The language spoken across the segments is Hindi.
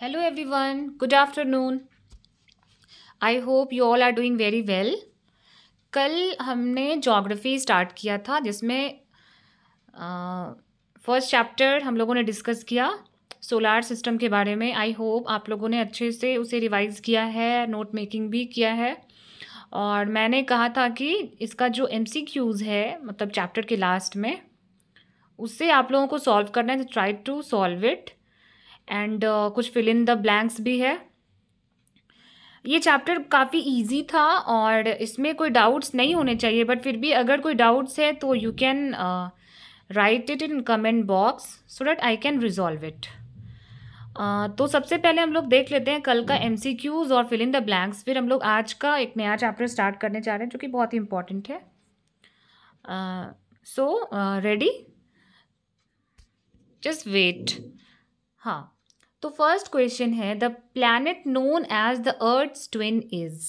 hello everyone good afternoon I hope you all are doing very well कल हमने जोग्राफ़ी स्टार्ट किया था जिसमें फर्स्ट चैप्टर हम लोगों ने डिस्कस किया सोलार सिस्टम के बारे में आई होप आप लोगों ने अच्छे से उसे रिवाइज़ किया है नोट मेकिंग भी किया है और मैंने कहा था कि इसका जो एम है मतलब चैप्टर के लास्ट में उससे आप लोगों को सॉल्व करना है try to solve it and uh, कुछ फिल इन द ब्लैंक्स भी है ये चैप्टर काफ़ी इजी था और इसमें कोई डाउट्स नहीं होने चाहिए बट फिर भी अगर कोई डाउट्स है तो you can write it in comment box so that I can resolve it तो सबसे पहले हम लोग देख लेते हैं कल का एम सी क्यूज़ और फिल इन द ब्लैंक्स फिर हम लोग आज का एक नया चैप्टर स्टार्ट करने जा रहे हैं जो कि बहुत ही इम्पॉर्टेंट है सो रेडी जस्ट वेट हाँ तो फर्स्ट क्वेश्चन है the planet known as the Earth's twin is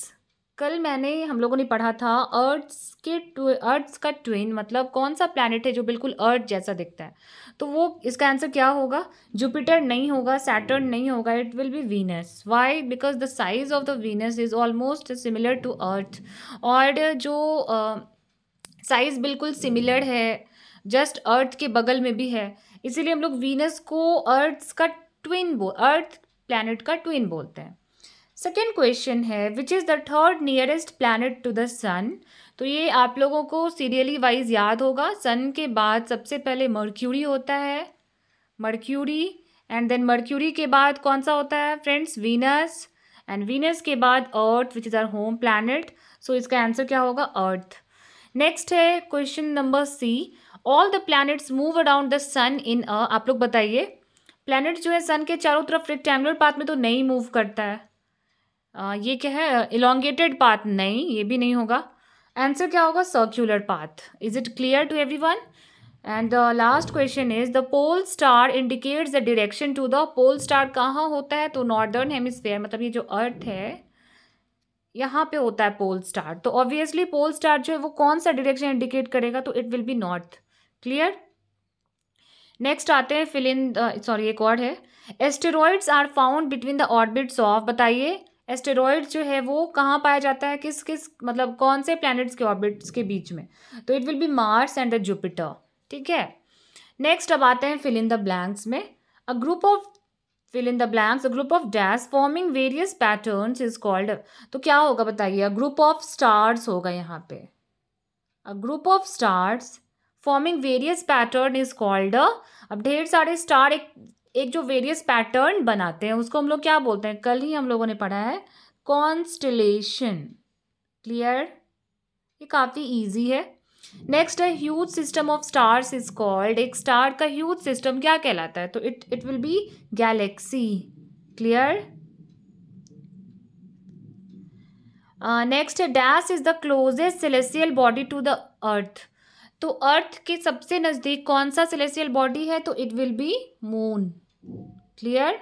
कल मैंने हम लोगों ने पढ़ा था अर्थ्स के अर्थ्स का ट्विन मतलब कौन सा प्लानट है जो बिल्कुल अर्थ जैसा दिखता है तो वो इसका आंसर क्या होगा जुपिटर नहीं होगा सैटर्न नहीं होगा it will be Venus why because the size of the Venus is almost similar to Earth और जो साइज uh, बिल्कुल सिमिलर है जस्ट अर्थ के बगल में भी है इसीलिए हम लोग वीनस को अर्थ्स का ट्विन बोल अर्थ प्लैनेट का ट्विन बोलते हैं सेकेंड क्वेश्चन है which is the third nearest planet to the sun तो ये आप लोगों को सीरियली वाइज याद होगा सन के बाद सबसे पहले मर्क्यूरी होता है मर्क्यूरी एंड देन मर्क्यूरी के बाद कौन सा होता है फ्रेंड्स वीनस एंड वीनस के बाद Earth which is our home planet so इसका आंसर क्या होगा अर्थ नेक्स्ट है question number C all the planets move around the sun in आप लोग बताइए प्लैनेट जो है सन के चारों तरफ रेक्टेंगुलर पाथ में तो नहीं मूव करता है आ, ये क्या है इलांगेटेड पाथ नहीं ये भी नहीं होगा आंसर क्या होगा circular path is it clear to everyone and the last question is the pole star indicates the direction to the pole star कहाँ होता है तो नॉर्दर्न हेमिस्फेयर मतलब ये जो अर्थ है यहाँ पे होता है पोल स्टार तो ऑब्वियसली पोल स्टार जो है वो कौन सा डायरेक्शन इंडिकेट करेगा तो it will be north clear next आते हैं फिल इन सॉरी एक और है asteroids are found between the orbits of बताइए एस्टेरॉयड जो है वो कहाँ पाया जाता है किस किस मतलब कौन से प्लैनेट्स के ऑर्बिट्स के बीच में तो it will be Mars and the Jupiter ठीक है नेक्स्ट अब आते हैं फिल इन द ब्लैंक्स में a group of fill in the blanks a group of dash forming various pattern is called तो क्या होगा बताइए अ ग्रुप ऑफ स्टार्स होगा यहाँ पे a group of stars forming various pattern is called अब ढेर सारे स्टार एक एक जो वेरियस पैटर्न बनाते हैं उसको हम लोग क्या बोलते हैं कल ही हम लोगों ने पढ़ा है कॉन्स्टिलेशन क्लियर ये काफ़ी ईजी है नेक्स्ट है huge system of stars is called एक स्टार का ह्यूज सिस्टम क्या कहलाता है तो it it will be galaxy clear next है dash is the closest celestial body to the Earth तो अर्थ के सबसे नज़दीक कौन सा सेलेसियल बॉडी है तो it will be moon clear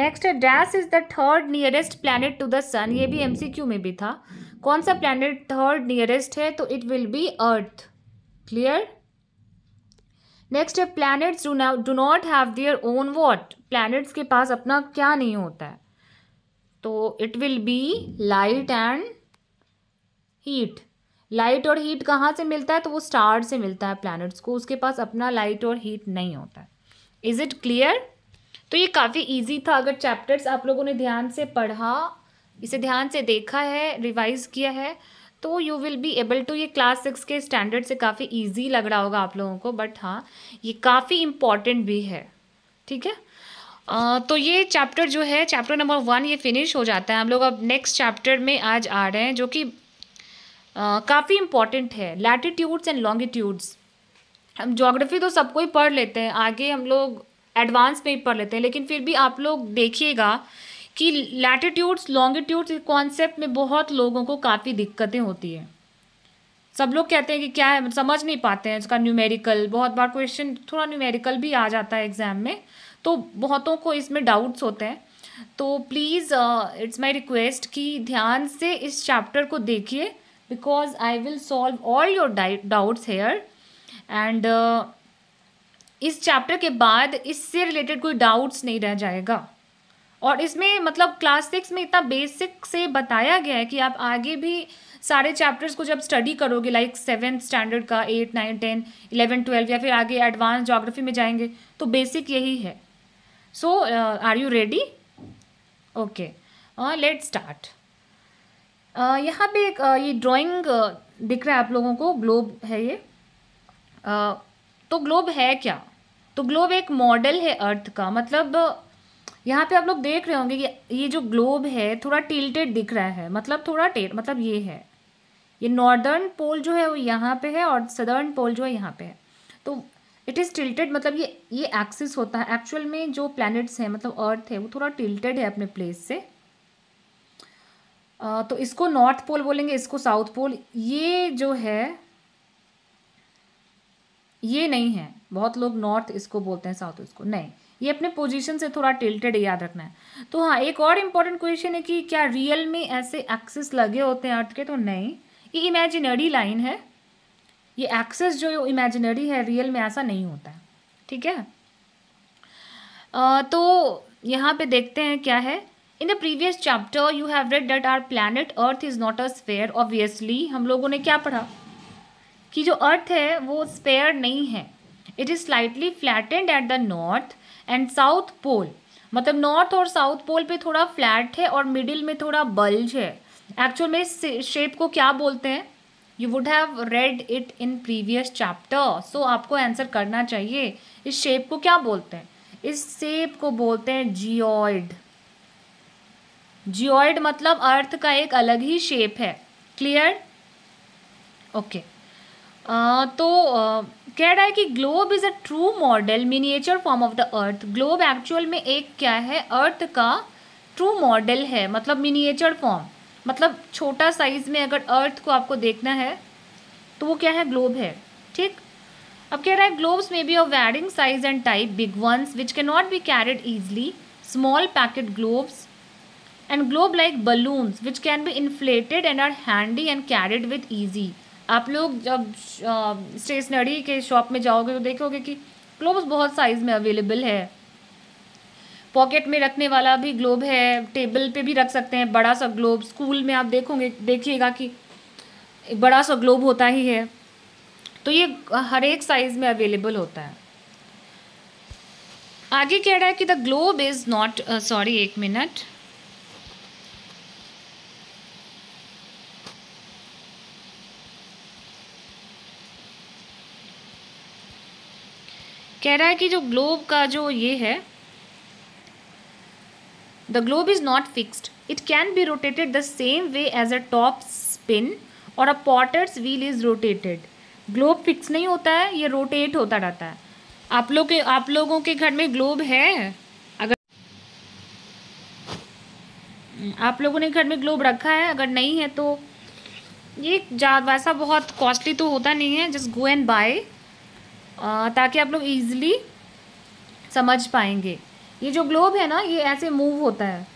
next dash is the third nearest planet to the sun ये भी एमसीक्यू में भी था कौन सा प्लैनेट थर्ड नियरेस्ट है तो it will be Earth clear next है planets do not have their own what planets के पास अपना क्या नहीं होता है तो it will be light and heat light और हीट कहाँ से मिलता है तो वो स्टार से मिलता है प्लैनेट्स को उसके पास अपना लाइट और हीट नहीं होता है इज़ इट क्लियर तो ये काफ़ी इजी था अगर चैप्टर्स आप लोगों ने ध्यान से पढ़ा इसे ध्यान से देखा है रिवाइज किया है तो you will be able to ये क्लास सिक्स के स्टैंडर्ड से काफ़ी ईजी लग रहा होगा आप लोगों को बट हाँ ये काफ़ी इम्पॉर्टेंट भी है ठीक है आ, तो ये चैप्टर जो है चैप्टर नंबर वन ये फिनिश हो जाता है हम लोग अब नेक्स्ट चैप्टर में आज आ रहे हैं जो कि काफ़ी इंपॉर्टेंट है लैटिट्यूड्स एंड लॉन्गिट्यूड्स हम जोग्राफी तो सबको ही पढ़ लेते हैं आगे हम लोग एडवांस में ही पढ़ लेते हैं लेकिन फिर भी आप लोग देखिएगा कि लैटिट्यूड्स लॉन्गिट्यूड्स कॉन्सेप्ट में बहुत लोगों को काफ़ी दिक्कतें होती हैं सब लोग कहते हैं कि क्या है समझ नहीं पाते हैं इसका न्यूमेरिकल बहुत बार क्वेश्चन थोड़ा न्यूमेरिकल भी आ जाता है एग्ज़ाम में तो बहुतों को इसमें डाउट्स होते हैं तो प्लीज़ इट्स माई रिक्वेस्ट कि ध्यान से इस चैप्टर को देखिए because I will solve all your doubts here and uh, इस चैप्टर के बाद इससे रिलेटेड कोई डाउट्स नहीं रह जाएगा और इसमें मतलब क्लास सिक्स में इतना बेसिक से बताया गया है कि आप आगे भी सारे चैप्टर्स को जब स्टडी करोगे लाइक सेवेंथ स्टैंडर्ड का eight nine ten eleven twelve या फिर आगे एडवांस जोग्राफी में जाएंगे तो बेसिक यही है so are you ready okay let start यहाँ पे एक ये ड्राइंग दिख रहा है आप लोगों को ग्लोब है ये तो ग्लोब है क्या तो ग्लोब एक मॉडल है अर्थ का मतलब यहाँ पे आप लोग देख रहे होंगे कि ये जो ग्लोब है थोड़ा टिल्टेड दिख रहा है मतलब थोड़ा टेट मतलब ये है ये नॉर्दर्न पोल जो है वो यहाँ पे है और सदर्न पोल जो है यहाँ पे है तो इट इज़ टिल्टेड मतलब ये ये एक्सिस होता है एक्चुअल में जो प्लैनेट्स हैं मतलब अर्थ है वो थोड़ा टिल्टेड है अपने प्लेस से तो इसको नॉर्थ पोल बोलेंगे इसको साउथ पोल ये जो है ये नहीं है बहुत लोग नॉर्थ इसको बोलते हैं साउथ इसको नहीं ये अपने पोजीशन से थोड़ा टिल्टेड याद रखना है तो हाँ एक और इम्पॉर्टेंट क्वेश्चन है कि क्या रियल में ऐसे एक्सेस लगे होते हैं अर्थ के तो नहीं ये इमेजिनरी लाइन है ये एक्सेस जो इमेजिनरी है रियल में ऐसा नहीं होता है ठीक है आ, तो यहाँ पे देखते हैं क्या है in the previous chapter you have read that our planet Earth is not a sphere obviously हम लोगों ने क्या पढ़ा कि जो अर्थ है वो स्पेयर नहीं है it is slightly flattened at the north and south pole मतलब नॉर्थ और साउथ पोल पे थोड़ा फ्लैट है और मिडिल में थोड़ा बल्ज है एक्चुअल में इस शेप को क्या बोलते हैं you would have read it in previous chapter so आपको आंसर करना चाहिए इस शेप को क्या बोलते हैं इस शेप को बोलते हैं जियोइड जियोइड मतलब अर्थ का एक अलग ही शेप है क्लियर ओके तो कह रहा है कि globe is a true model miniature form of the Earth globe actual में एक क्या है अर्थ का ट्रू मॉडल है मतलब मिनिएचर फॉर्म मतलब छोटा साइज में अगर अर्थ को आपको देखना है तो वो क्या है ग्लोब है ठीक अब कह रहा है globes may be of varying size and type big ones which के not be carried easily small pocket globes and globe like balloons which can be inflated and are handy and carried with easy आप लोग जब स्टेशनरी के शॉप में जाओगे तो देखोगे कि ग्लोब्स बहुत साइज़ में अवेलेबल है पॉकेट में रखने वाला भी ग्लोब है टेबल पे भी रख सकते हैं बड़ा सा ग्लोब स्कूल में आप देखोगे देखिएगा कि बड़ा सा ग्लोब होता ही है तो ये हर एक साइज़ में अवेलेबल होता है आगे कह रहा है कि the globe is not sorry एक मिनट कह रहा है कि जो ग्लोब का जो ये है the globe is not fixed it can be rotated the same way as a top spin और a potter's wheel is rotated globe fix नहीं होता है ये रोटेट होता रहता है आप लोग के आप लोगों के घर में ग्लोब है अगर आप लोगों ने घर में ग्लोब रखा है अगर नहीं है तो ये वैसा बहुत कॉस्टली तो होता नहीं है जस्ट गो एंड बाय ताकि आप लोग ईजिली समझ पाएंगे ये जो ग्लोब है ना ये ऐसे मूव होता है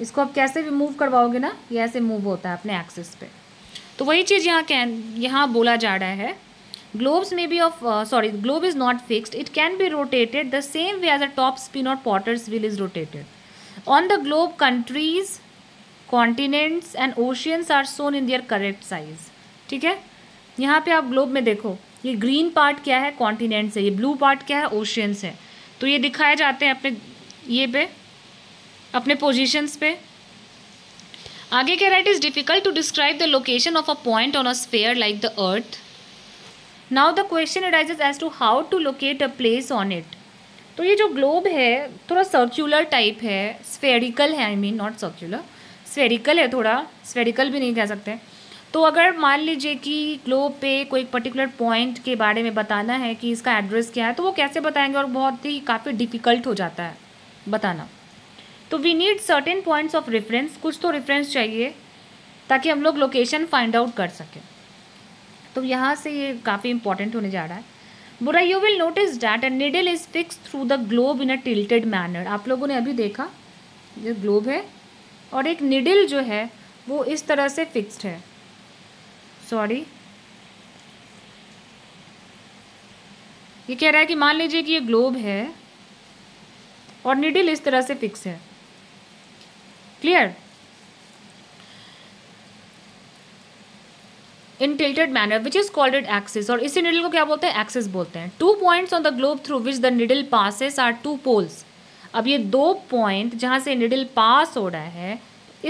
इसको आप कैसे भी मूव करवाओगे ना ये ऐसे मूव होता है अपने एक्सेस पे तो वही चीज़ यहाँ कैन यहाँ बोला जा रहा है globes may be of sorry globe is not fixed it can be rotated the same way as a top spin और potter's wheel is rotated on the globe countries continents and oceans are shown in their correct size ठीक है यहाँ पर आप ग्लोब में देखो ये ग्रीन पार्ट क्या है कॉन्टिनेंट्स है ये ब्लू पार्ट क्या है ओशियंस है तो ये दिखाए जाते हैं अपने ये पे अपने पोजिशंस पे आगे कह रहा है it is difficult to describe the location of a point on a sphere like the Earth now the question arises as to how to locate a place on it तो ये जो ग्लोब है थोड़ा सर्क्यूलर टाइप है स्फेरिकल है I mean not circular spherical है थोड़ा स्फेरिकल भी नहीं कह सकते हैं. तो अगर मान लीजिए कि ग्लोब पे कोई पर्टिकुलर पॉइंट के बारे में बताना है कि इसका एड्रेस क्या है तो वो कैसे बताएंगे और बहुत ही काफ़ी डिफ़िकल्ट हो जाता है बताना तो we need certain points of reference कुछ तो रेफरेंस चाहिए ताकि हम लोग लोकेशन फाइंड आउट कर सकें तो यहाँ से ये काफ़ी इंपॉर्टेंट होने जा रहा है बुरा you will notice that a needle is fix through the globe in a tilted manner आप लोगों ने अभी देखा जो ग्लोब है और एक निडल जो है वो इस तरह से फिक्स्ड है सॉरी ये कह रहा है कि मान लीजिए कि ये ग्लोब है और निडिल इस तरह से फिक्स है clear in tilted manner which is called it axis और इसी निडल को क्या बोलते हैं एक्सिस बोलते हैं two points on the globe through which the needle passes are two poles अब ये दो पॉइंट जहाँ से निडल पास हो रहा है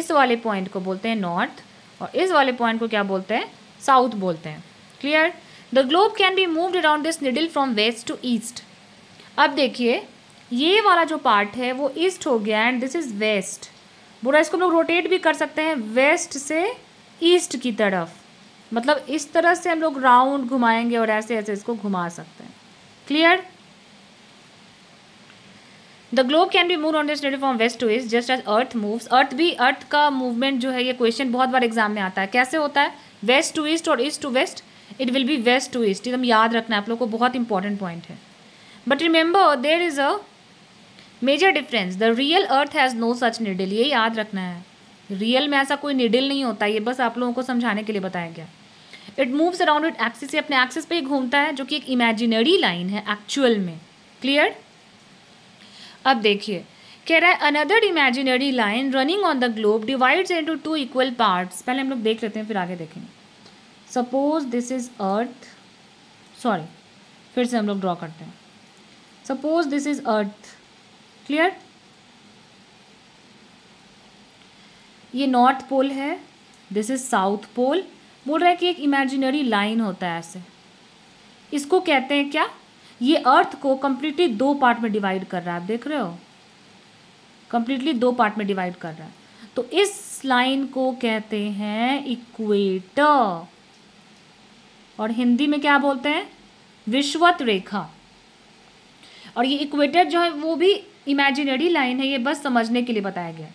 इस वाले पॉइंट को बोलते हैं नॉर्थ और इस वाले पॉइंट को क्या बोलते हैं साउथ बोलते हैं clear the globe can be moved around this needle from west to east अब देखिए ये वाला जो पार्ट है वो ईस्ट हो गया एंड दिस इज़ वेस्ट बुरा इसको हम लोग रोटेट भी कर सकते हैं वेस्ट से ईस्ट की तरफ मतलब इस तरह से हम लोग राउंड घुमाएंगे और ऐसे ऐसे इसको घुमा सकते हैं clear the globe can be move on this from west to east just as Earth moves Earth भी अर्थ का मूवमेंट जो है ये क्वेश्चन बहुत बार एग्जाम में आता है कैसे होता है वेस्ट टू ईस्ट और east to west it will be west to east एकदम याद रखना है आप लोग को बहुत इंपॉर्टेंट पॉइंट है but remember there is a major difference the real Earth has no such needle ये याद रखना है रियल में ऐसा कोई निडिल नहीं होता ये बस आप लोगों को समझाने के लिए बताया गया it moves around it axis अपने एक्सिस पे ही घूमता है जो कि एक इमेजिनरी लाइन है एक्चुअल में क्लियर अब देखिए कह रहा है another imaginary line running on the globe divides into two equal parts पहले हम लोग देख लेते हैं फिर आगे देखेंगे suppose this is Earth sorry फिर से हम लोग ड्रॉ करते हैं suppose this is Earth clear ये नॉर्थ पोल है दिस इज साउथ पोल बोल रहा है कि एक इमेजिनरी लाइन होता है ऐसे इसको कहते हैं क्या ये अर्थ को कम्प्लीटली दो पार्ट में डिवाइड कर रहा है आप देख रहे हो कंप्लीटली दो पार्ट में डिवाइड कर रहा है तो इस लाइन को कहते हैं इक्वेटर और हिंदी में क्या बोलते हैं विश्वत रेखा और ये इक्वेटर जो है वो भी इमेजिनरी लाइन है ये बस समझने के लिए बताया गया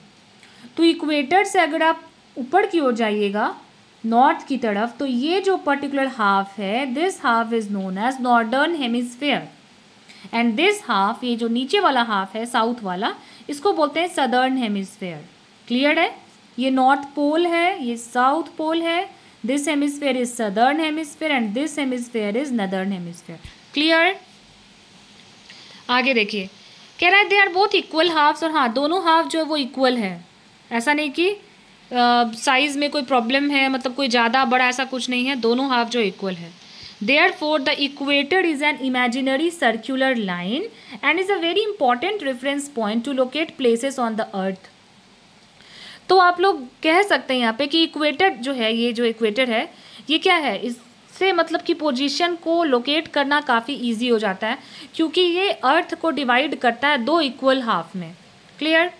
तो इक्वेटर से अगर आप ऊपर की ओर जाइएगा नॉर्थ की तरफ तो ये जो पर्टिकुलर हाफ है this half is known as northern hemisphere and this half ये जो नीचे वाला हाफ है साउथ वाला इसको बोलते हैं सदर्न हेमिसफेयर क्लियर है ये नॉर्थ पोल है ये साउथ पोल है this hemisphere is southern hemisphere and this hemisphere is northern hemisphere clear आगे देखिए कह रहा है they are both equal halves और हाँ दोनों हाफ जो है वो इक्वल है ऐसा नहीं कि साइज़ में कोई प्रॉब्लम है मतलब कोई ज़्यादा बड़ा ऐसा कुछ नहीं है दोनों हाफ जो इक्वल है therefore the equator is an imaginary circular line and is a very important reference point to locate places on the earth तो आप लोग कह सकते हैं यहाँ पे कि इक्वेटर जो है ये जो इक्वेटर है ये क्या है इससे मतलब कि पोजीशन को लोकेट करना काफ़ी इजी हो जाता है क्योंकि ये अर्थ को डिवाइड करता है दो इक्वल हाफ में क्लियर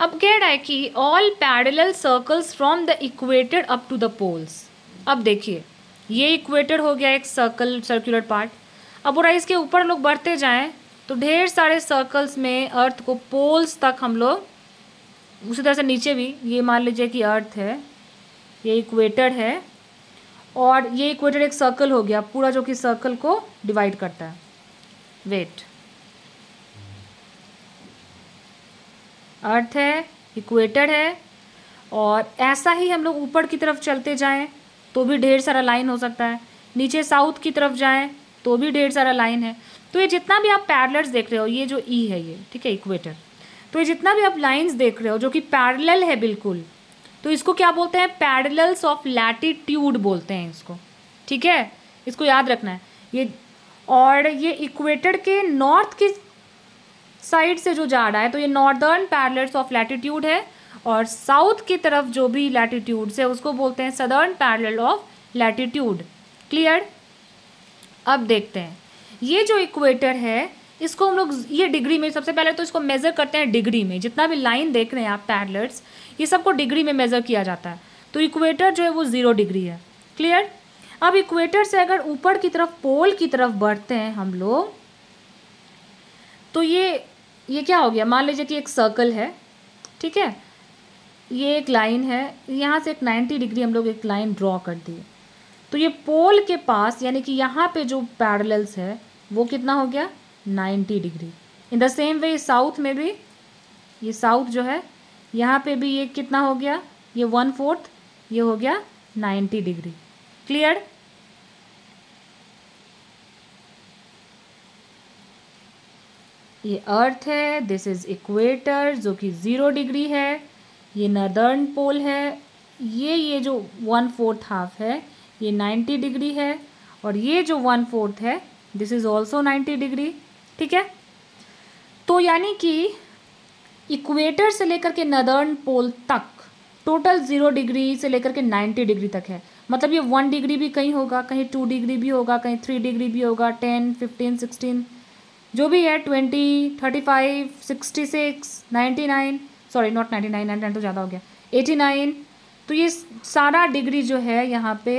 अब कह रहा है कि all parallel circles from the equator up to the poles अब देखिए ये इक्वेटर हो गया एक सर्कल सर्कुलर पार्ट अब बुरा इसके ऊपर लोग बढ़ते जाएं तो ढेर सारे सर्कल्स में अर्थ को पोल्स तक हम लोग उसी तरह से नीचे भी ये मान लीजिए कि अर्थ है ये इक्वेटर है और ये इक्वेटर एक सर्कल हो गया पूरा जो कि सर्कल को डिवाइड करता है वेट अर्थ है इक्वेटर है और ऐसा ही हम लोग ऊपर की तरफ चलते जाएं तो भी ढेर सारा लाइन हो सकता है नीचे साउथ की तरफ जाएँ तो भी ढेर सारा लाइन है तो ये जितना भी आप पैरलर्स देख रहे हो ये जो ई e है ये ठीक है इक्वेटर तो ये जितना भी आप लाइन्स देख रहे हो जो कि पैरल है बिल्कुल तो इसको क्या बोलते हैं पैरल्स ऑफ लैटिट्यूड बोलते हैं इसको ठीक है इसको याद रखना है ये और ये इक्वेटर के नॉर्थ की साइड से जो जा रहा है तो ये नॉर्दर्न पैरल्स ऑफ लैटिट्यूड है और साउथ की तरफ जो भी लैटिट्यूड है उसको बोलते हैं southern parallel of latitude clear अब देखते हैं ये जो इक्वेटर है इसको हम लोग ये डिग्री में सबसे पहले तो इसको मेज़र करते हैं डिग्री में जितना भी लाइन देख रहे हैं आप पैरलर्स ये सबको डिग्री में मेज़र किया जाता है तो इक्वेटर जो है वो ज़ीरो डिग्री है क्लियर अब इक्वेटर से अगर ऊपर की तरफ पोल की तरफ बढ़ते हैं हम लोग तो ये ये क्या हो गया मान लीजिए कि एक सर्कल है ठीक है ये एक लाइन है यहाँ से एक 90 डिग्री हम लोग एक लाइन ड्रॉ कर दिए तो ये पोल के पास यानी कि यहाँ पे जो पैरल्स है वो कितना हो गया 90 degree in the same way south में भी ये साउथ जो है यहाँ पे भी ये कितना हो गया ये वन फोर्थ ये हो गया 90 डिग्री क्लियर ये अर्थ है दिस इज इक्वेटर जो कि ज़ीरो डिग्री है ये नदर्न पोल है ये ये जो वन फोर्थ हाफ है ये नाइन्टी डिग्री है और ये जो वन फोर्थ है this is also ninety degree ठीक है तो यानी कि इक्वेटर से लेकर के नदर्न पोल तक टोटल ज़ीरो डिग्री से लेकर के नाइन्टी डिग्री तक है मतलब ये वन डिग्री भी कहीं होगा कहीं टू डिग्री भी होगा कहीं थ्री डिग्री भी होगा टेन फिफ्टीन सिक्सटीन जो भी है twenty thirty five sixty six ninety nine sorry not ninety nine nine तो ज़्यादा हो गया एटी नाइन तो ये सारा डिग्री जो है यहाँ पे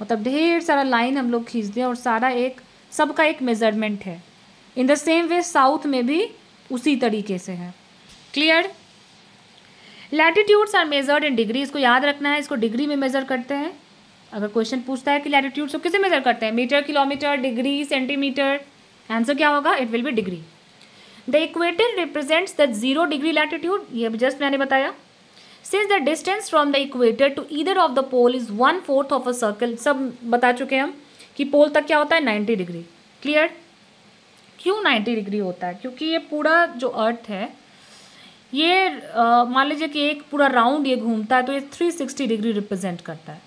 मतलब ढेर सारा लाइन हम लोग खींच दें और सारा एक सबका एक मेजरमेंट है in the same way south में भी उसी तरीके से है clear latitudes are measured in degree इसको याद रखना है इसको डिग्री में मेज़र करते हैं अगर क्वेश्चन पूछता है कि लैटिट्यूड्स को किसे मेज़र करते हैं metre kilometre degree centimetre answer क्या होगा it will be degree the equator represents the zero degree latitude ये जस्ट मैंने बताया since the distance from the equator to either of the pole is one fourth of a circle सब बता चुके हैं हम कि पोल तक क्या होता है नाइन्टी डिग्री क्लियर क्यों नाइन्टी डिग्री होता है क्योंकि ये पूरा जो अर्थ है ये मान लीजिए कि एक पूरा राउंड ये घूमता है तो ये थ्री सिक्सटी डिग्री रिप्रेजेंट करता है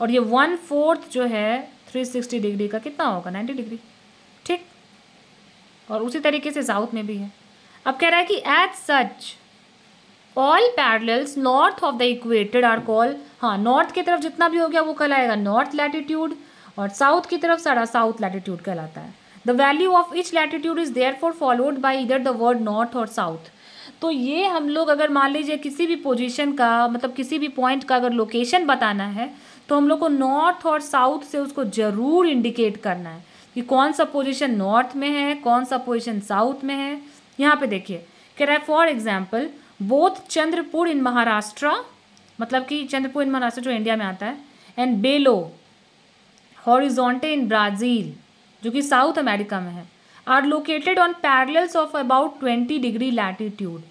और ये वन फोर्थ जो है थ्री सिक्सटी डिग्री का कितना होगा नाइन्टी डिग्री ठीक और उसी तरीके से साउथ में भी है अब कह रहा है कि as such all parallels north of the equator are call हाँ नॉर्थ की तरफ जितना भी हो गया वो कहलाएगा नॉर्थ लैटिट्यूड और साउथ की तरफ सारा साउथ लैटिट्यूड कहलाता है the value of each latitude is therefore followed by इधर द वर्ड नॉर्थ और साउथ तो ये हम लोग अगर मान लीजिए किसी भी पोजिशन का मतलब किसी भी पॉइंट का अगर लोकेशन बताना है तो हम लोग को नॉर्थ और साउथ से उसको ज़रूर इंडिकेट करना है कि कौन सा पोजीशन नॉर्थ में है कौन सा पोजीशन साउथ में है यहाँ पे देखिए कह रहा है for example both Chandrapur in Maharashtra मतलब कि चंद्रपुर इन महाराष्ट्र जो इंडिया में आता है एंड बेलो हॉरिजोंटे इन ब्राज़ील जो कि साउथ अमेरिका में है are located on parallels of about twenty degree latitude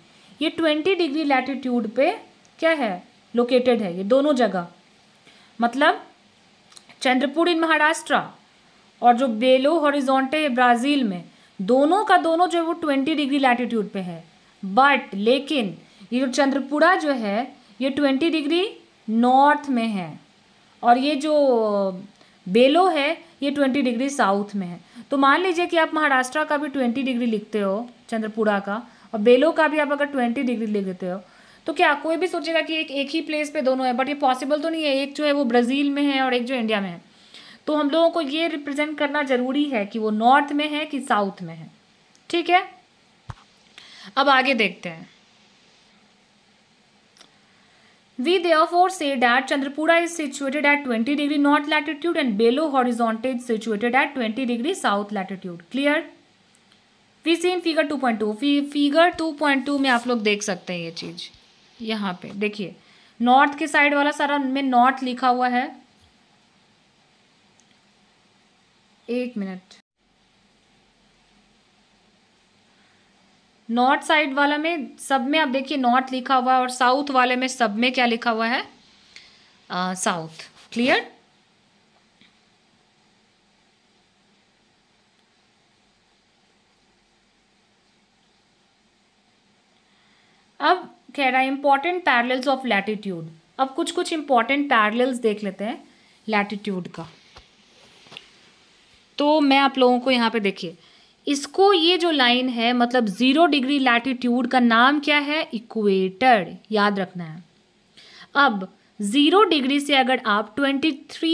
ये ट्वेंटी डिग्री लैटीट्यूड पे क्या है लोकेटेड है ये दोनों जगह मतलब चंद्रपुर इन महाराष्ट्र और जो बेलो हॉरिजोंटे ब्राज़ील में दोनों का दोनों जो है वो ट्वेंटी डिग्री लैटिट्यूड पे है बट लेकिन ये जो चंद्रपुरा जो है ये ट्वेंटी डिग्री नॉर्थ में है और ये जो बेलो है ये ट्वेंटी डिग्री साउथ में है तो मान लीजिए कि आप महाराष्ट्र का भी ट्वेंटी डिग्री लिखते हो चंद्रपुरा का और बेलो का भी आप अगर ट्वेंटी डिग्री लिख देते हो तो क्या कोई भी सोचेगा कि एक एक ही प्लेस पे दोनों है बट ये पॉसिबल तो नहीं है एक जो है वो ब्राज़ील में है और एक जो इंडिया में है तो हम लोगों को ये रिप्रेजेंट करना जरूरी है कि वो नॉर्थ में है कि साउथ में है ठीक है अब आगे देखते हैं we therefore say that Chandrapura is situated at twenty degree north latitude and below हॉरिजोंटेज situated at twenty degree south latitude clear we see in figure two point two figure two point two में आप लोग देख सकते हैं ये चीज यहाँ पे देखिए नॉर्थ के साइड वाला सारा में नॉर्थ लिखा हुआ है एट मिनट नॉर्थ साइड वाला में सब में आप देखिए नॉर्थ लिखा हुआ है और साउथ वाले में सब में क्या लिखा हुआ है साउथ uh, क्लियर अब कह रहा है इंपॉर्टेंट पैरल्स ऑफ लैटिट्यूड अब कुछ कुछ इंपॉर्टेंट पैरल्स देख लेते हैं लैटिट्यूड का तो मैं आप लोगों को यहाँ पे देखिए इसको ये जो लाइन है मतलब ज़ीरो डिग्री लैटिट्यूड का नाम क्या है इक्वेटर याद रखना है अब ज़ीरो डिग्री से अगर आप twenty three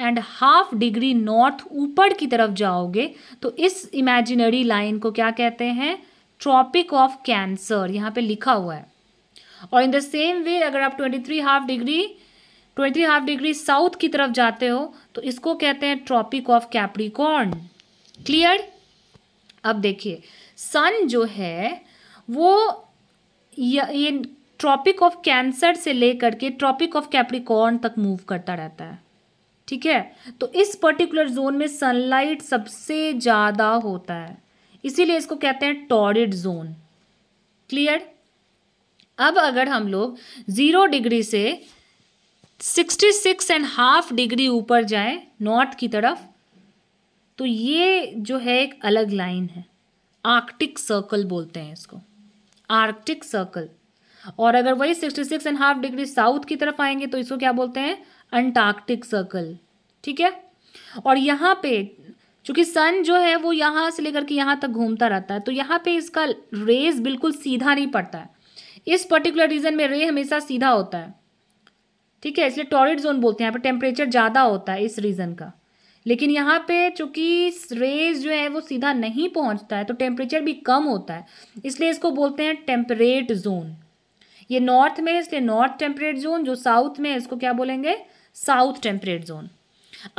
and half degree north ऊपर की तरफ जाओगे तो इस इमेजिनरी लाइन को क्या कहते हैं ट्रॉपिक ऑफ कैंसर यहाँ पे लिखा हुआ है और इन द सेम वे अगर आप twenty three half degree twenty half degree south की तरफ जाते हो तो इसको कहते हैं ट्रॉपिक ऑफ कैप्रिकॉर्न क्लियर अब देखिए सन जो है वो ये ट्रॉपिक ऑफ कैंसर से लेकर के ट्रॉपिक ऑफ कैप्रिकॉर्न तक मूव करता रहता है ठीक है तो इस पर्टिकुलर जोन में सनलाइट सबसे ज़्यादा होता है इसीलिए इसको कहते हैं टॉरिड जोन क्लियर अब अगर हम लोग ज़ीरो डिग्री से sixty six and half degree ऊपर जाए नॉर्थ की तरफ तो ये जो है एक अलग लाइन है आर्कटिक सर्कल बोलते हैं इसको आर्कटिक सर्कल और अगर वही sixty six and half degree south की तरफ आएंगे तो इसको क्या बोलते हैं अंटार्कटिक सर्कल ठीक है और यहाँ पे चूँकि सन जो है वो यहाँ से लेकर के यहाँ तक घूमता रहता है तो यहाँ पे इसका रेज बिल्कुल सीधा नहीं पड़ता है इस पर्टिकुलर रीजन में रे हमेशा सीधा होता है ठीक है इसलिए टॉरिड जोन बोलते हैं यहाँ पर टेम्परेचर ज़्यादा होता है इस रीज़न का लेकिन यहाँ पे चूंकि रेज जो है वो सीधा नहीं पहुँचता है तो टेम्परेचर भी कम होता है इसलिए इसको बोलते हैं टेम्परेट जोन ये नॉर्थ में है इसलिए नॉर्थ टेम्परेट जोन जो साउथ में है इसको क्या बोलेंगे साउथ टेम्परेट जोन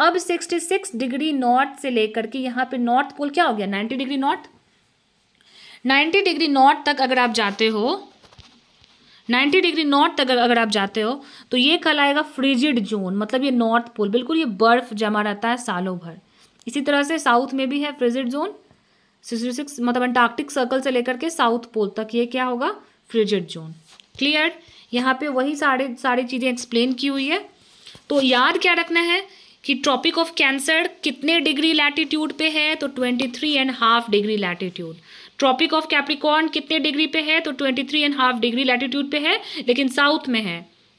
अब सिक्सटी सिक्स डिग्री नॉर्थ से लेकर के यहाँ पे नॉर्थ पोल क्या हो गया ninety degree north ninety degree north तक अगर आप जाते हो 90 डिग्री नॉर्थ तक अगर आप जाते हो तो ये कहलाएगा फ्रिजिड जोन मतलब ये नॉर्थ पोल बिल्कुल ये बर्फ जमा रहता है सालों भर इसी तरह से साउथ में भी है फ्रिजिड जोन सिक्सटी सिक्स मतलब अंटार्कटिक सर्कल से लेकर के साउथ पोल तक ये क्या होगा फ्रिजिड जोन क्लियर यहाँ पे वही सारे सारी चीज़ें एक्सप्लेन की हुई है तो याद क्या रखना है कि ट्रॉपिक ऑफ कैंसर कितने डिग्री लैटिट्यूड पे है तो twenty three and half degree latitude tropic of Capricorn कितने डिग्री पे है तो twenty three and half degree latitude पे है लेकिन साउथ में है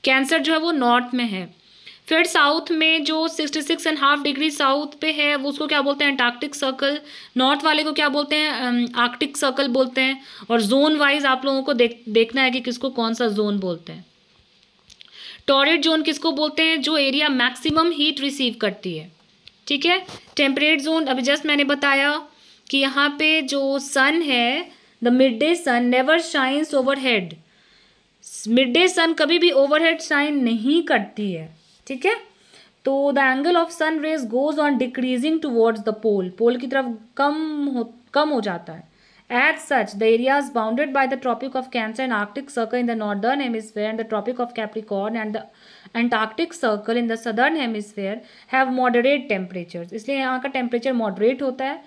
कैंसर जो है वो नॉर्थ में है फिर साउथ में जो sixty six and half degree south पे है वो उसको क्या बोलते हैं अंटार्कटिक सर्कल नॉर्थ वाले को क्या बोलते हैं आर्कटिक सर्कल बोलते हैं और जोन वाइज आप लोगों को देख देखना है कि किसको कौन सा जोन बोलते हैं टॉरेट जोन किसको बोलते हैं जो एरिया मैक्सिमम हीट रिसीव करती है ठीक है टेम्परेट जोन अभी जस्ट मैंने बताया कि यहाँ पे जो सन है the midday sun never shines overhead midday sun कभी भी ओवर हेड शाइन नहीं करती है ठीक है तो the angle of sun rays goes on decreasing towards the pole pole की तरफ कम हो कम हो जाता है as such the area is bounded by the tropic of Cancer and Arctic circle in the northern hemisphere and the tropic of Capricorn and the Antarctic circle in the southern hemisphere have moderate temperature इसलिए यहाँ का टेम्परेचर मॉडरेट होता है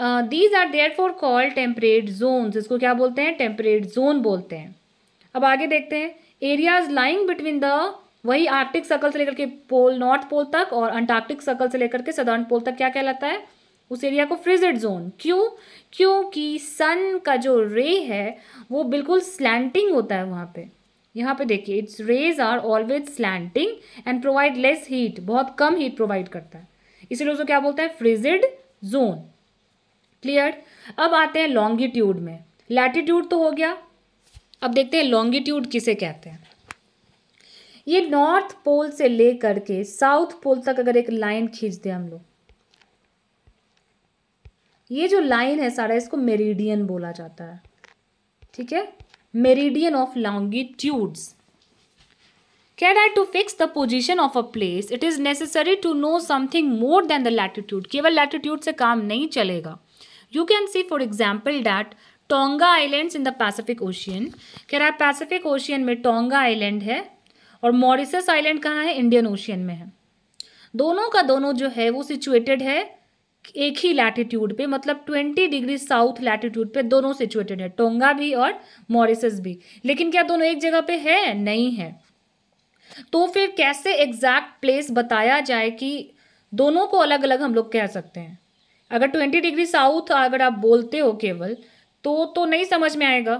these are therefore call temperate zones इसको क्या बोलते हैं टेम्परेट जोन बोलते हैं अब आगे देखते हैं एरियाज लाइंग बिटवीन द वही आर्कटिक सर्कल से लेकर के पोल नॉर्थ पोल तक और अंटार्कटिक सर्कल से लेकर के सदर्न पोल तक क्या कहलाता है उस एरिया को फ्रिजेड जोन क्यों क्योंकि सन का जो रे है वो बिल्कुल स्लैंटिंग होता है वहाँ पे यहाँ पे देखिए its rays are always slanting and provide less heat बहुत कम हीट प्रोवाइड करता है इसीलिए उसको क्या बोलता है फ्रिजिड जोन क्लियर अब आते हैं लॉन्गिट्यूड में लैटिट्यूड तो हो गया अब देखते हैं लॉन्गिट्यूड किसे कहते हैं ये नॉर्थ पोल से लेकर के साउथ पोल तक अगर एक लाइन खींच दें हम लोग ये जो लाइन है सारा इसको मेरिडियन बोला जाता है ठीक है meridian of longitudes can I to fix the position of a place it is necessary to know something more than the latitude केवल लैटिट्यूड से काम नहीं चलेगा You can see for example that Tonga islands in the Pacific ocean कह रहा है पैसिफिक ओशियन में टोंगा आइलैंड है और मॉरिसस आइलैंड कहाँ है इंडियन ओशियन में है दोनों का दोनों जो है वो सिचुएटेड है एक ही लैटिट्यूड पे मतलब 20 डिग्री साउथ लैटिट्यूड पे दोनों सिचुएटेड है टोंगा भी और मॉरिसस भी लेकिन क्या दोनों एक जगह पे है नहीं है तो फिर कैसे एग्जैक्ट प्लेस बताया जाए कि दोनों को अलग अलग हम लोग कह सकते हैं अगर ट्वेंटी डिग्री साउथ अगर आप बोलते हो केवल तो तो नहीं समझ में आएगा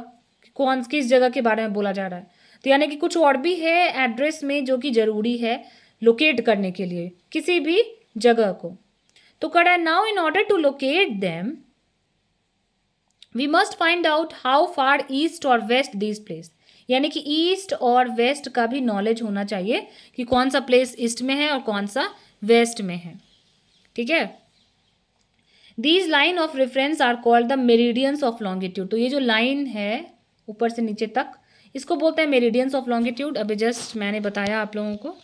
कि कौन किस जगह के बारे में बोला जा रहा है तो यानी कि कुछ और भी है एड्रेस में जो कि ज़रूरी है लोकेट करने के लिए किसी भी जगह को तो कड़ा है now in order to locate them we must find out how far east और वेस्ट दिस प्लेस यानी कि ईस्ट और वेस्ट का भी नॉलेज होना चाहिए कि कौन सा प्लेस ईस्ट में है और कौन सा वेस्ट में है ठीक है these line of reference are called the meridians of longitude तो ये जो लाइन है ऊपर से नीचे तक इसको बोलते हैं मेरिडियंस ऑफ लॉन्गिट्यूड अभी जस्ट मैंने बताया आप लोगों को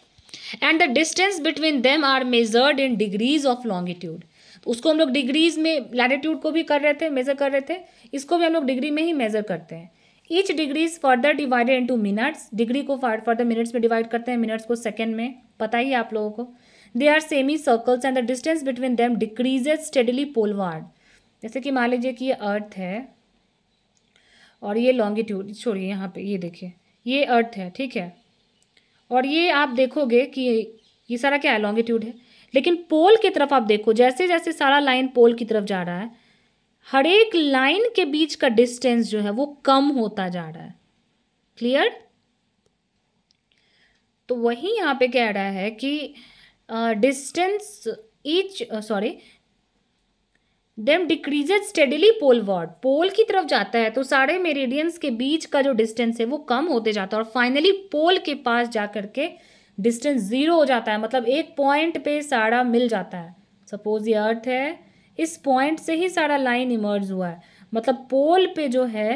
and the distance between them are measured in degrees of longitude उसको हम लोग डिग्रीज में लैटिट्यूड को भी कर रहे थे मेजर कर रहे थे इसको भी हम लोग डिग्री में ही मेजर करते हैं each degrees further divided into minutes degree को फर्दर मिनट्स में डिवाइड करते हैं मिनट्स को सेकेंड में पता ही है आप लोगों को they are semi circles and the distance between them decreases steadily poleward जैसे कि मान लीजिए कि ये अर्थ है और ये लॉन्गिट्यूड छोड़िए यहाँ पे ये देखिए ये अर्थ है ठीक है और ये आप देखोगे कि ये सारा क्या है लॉन्गिट्यूड है लेकिन पोल की तरफ आप देखो जैसे जैसे सारा लाइन पोल की तरफ जा रहा है हर एक लाइन के बीच का डिस्टेंस जो है वो कम होता जा रहा है क्लियर तो वही यहाँ पे कह रहा है कि distance each sorry them decreases steadily ward pole की तरफ जाता है तो सारे मेरेडियंस के बीच का जो डिस्टेंस है वो कम होते जाता है और फाइनली पोल के पास जा करके डिस्टेंस ज़ीरो हो जाता है मतलब एक पॉइंट पे सारा मिल जाता है सपोज ये अर्थ है इस पॉइंट से ही सारा लाइन इमर्ज हुआ है मतलब पोल पे जो है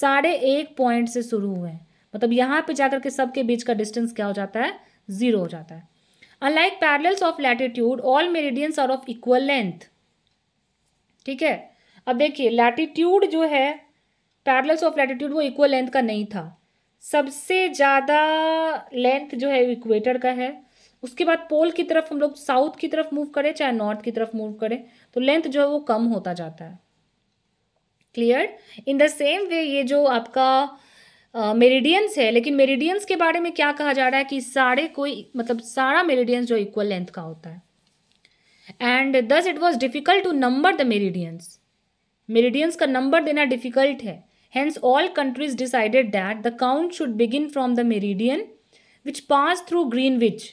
साढ़े एक पॉइंट से शुरू हुए हैं मतलब यहाँ पे जाकर के सबके बीच का डिस्टेंस क्या हो जाता है ज़ीरो हो जाता है unlike parallels of latitude all meridians are of equal length ठीक है अब देखिए लैटिट्यूड जो है पैरल्स ऑफ लैटिट्यूड वो इक्वल लेंथ का नहीं था सबसे ज़्यादा लेंथ जो है इक्वेटर का है उसके बाद पोल की तरफ हम लोग साउथ की तरफ मूव करें चाहे नॉर्थ की तरफ मूव करें तो लेंथ जो है वो कम होता जाता है clear in the same way ये जो आपका मेरिडियंस है लेकिन मेरिडियंस के बारे में क्या कहा जा रहा है कि सारे कोई मतलब सारा मेरिडियंस जो इक्वल लेंथ का होता है and thus it was difficult to number the meridians meridians का नंबर देना डिफिकल्ट है hence all countries decided that the count should begin from the meridian which pass through Greenwich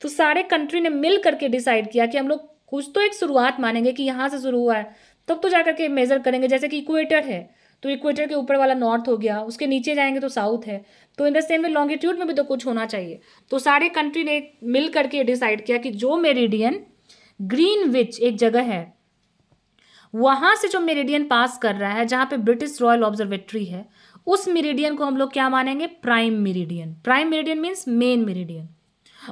तो सारे कंट्री ने मिल करके डिसाइड किया कि हम लोग कुछ तो एक शुरुआत मानेंगे कि यहाँ से शुरू हुआ है तब तो जा करके मेज़र करेंगे जैसे कि इक्वेटर है तो इक्वेटर के ऊपर वाला नॉर्थ हो गया उसके नीचे जाएंगे तो साउथ है तो in the same way longitude में भी तो कुछ होना चाहिए तो सारे कंट्री ने मिल करके डिसाइड किया कि जो मेरिडियन ग्रीन विच एक जगह है वहाँ से जो मेरिडियन पास कर रहा है जहाँ पे ब्रिटिश रॉयल ऑब्जर्वेटरी है उस मेरिडियन को हम लोग क्या मानेंगे prime meridian prime meridian means main meridian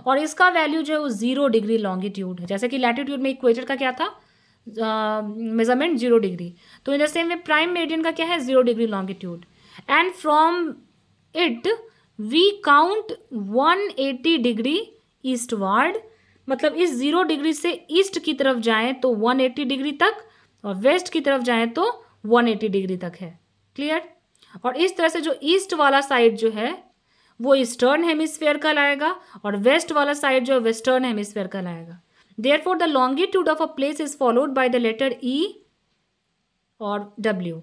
और इसका वैल्यू जो है वो जीरो डिग्री लॉन्गिट्यूड है जैसे कि लैटिट्यूड में इक्वेटर का क्या था मेजरमेंट जीरो डिग्री तो इधर सेम वे प्राइम मेरिडियन का क्या है zero degree longitude and from it we count one eighty degree eastward मतलब इस जीरो डिग्री से ईस्ट की तरफ जाएं तो वन एट्टी डिग्री तक और वेस्ट की तरफ जाएं तो वन एट्टी डिग्री तक है क्लियर और इस तरह से जो ईस्ट वाला साइड जो है वो ईस्टर्न हेमिस्फेयर का लाएगा और वेस्ट वाला साइड जो है वेस्टर्न हेमिस्फेयर का लाएगा therefore the longitude of a place is followed by the letter E और डब्ल्यू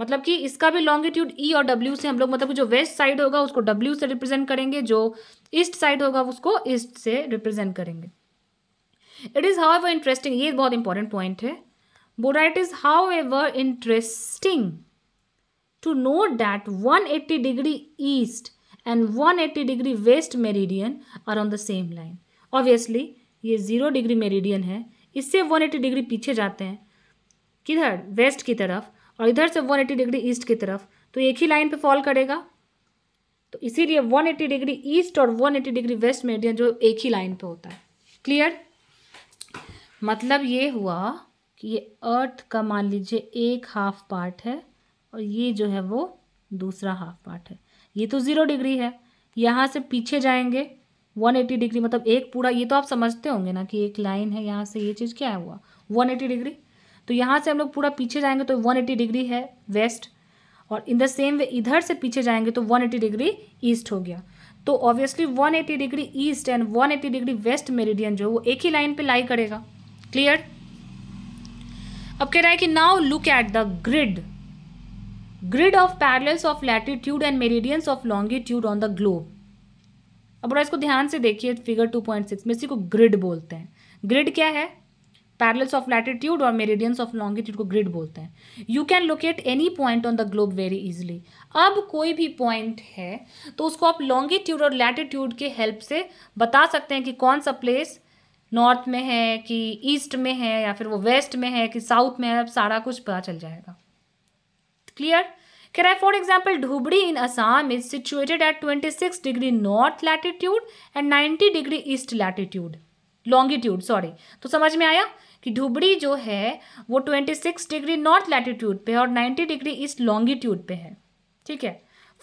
मतलब कि इसका भी लॉन्गिट्यूड ई e और डब्ल्यू से हम लोग मतलब जो वेस्ट साइड होगा उसको डब्ल्यू से रिप्रेजेंट करेंगे जो ईस्ट साइड होगा उसको ईस्ट से रिप्रेजेंट करेंगे it is however interesting ये बहुत इंपॉर्टेंट पॉइंट है बोरा it is however interesting to know that one eighty degree east and one eighty degree west meridian are on the same line obviously ये जीरो डिग्री मेरीडियन है इससे वन एट्टी डिग्री पीछे जाते हैं किधर वेस्ट की तरफ और इधर से वन एट्टी डिग्री ईस्ट की तरफ तो एक ही लाइन पे फॉल करेगा तो इसीलिए 180 डिग्री ईस्ट और 180 डिग्री वेस्ट मेडियन जो एक ही लाइन पे होता है क्लियर मतलब ये हुआ कि ये अर्थ का मान लीजिए एक हाफ पार्ट है और ये जो है वो दूसरा हाफ पार्ट है ये तो ज़ीरो डिग्री है यहाँ से पीछे जाएंगे 180 डिग्री मतलब एक पूरा ये तो आप समझते होंगे ना कि एक लाइन है यहाँ से ये चीज़ क्या है हुआ 180 डिग्री तो यहाँ से हम लोग पूरा पीछे जाएंगे तो 180 डिग्री है वेस्ट और इन द सेम वे इधर से पीछे जाएंगे तो 180 डिग्री ईस्ट हो गया तो obviously 180 degree east and 180 degree west meridian जो है वो एक ही लाइन पे लाई करेगा क्लियर अब कह रहा है कि now look at the grid grid of parallels of latitude and meridians of longitude on the globe अब इसको ध्यान से देखिए फिगर 2.6 में इसी को ग्रिड बोलते हैं ग्रिड क्या है पैरल्स ऑफ लैटिट्यूड और मेरेडियंस ऑफ लॉन्गिट्यूड को ग्रिड बोलते हैं you can locate any point on the globe very easily अब कोई भी पॉइंट है तो उसको आप लॉन्गिट्यूड और लैटिट्यूड के हेल्प से बता सकते हैं कि कौन सा प्लेस नॉर्थ में है कि ईस्ट में है या फिर वो वेस्ट में है कि साउथ में है अब सारा कुछ पता चल जाएगा क्लियर कह रहा है for example Dhubri in Assam is situated at twenty six degree north latitude and ninety degree east latitude longitude sorry तो समझ में आया कि धुबड़ी जो है वो twenty six degree north latitude पे है और नाइन्टी डिग्री ईस्ट लॉन्गिट्यूड पे है ठीक है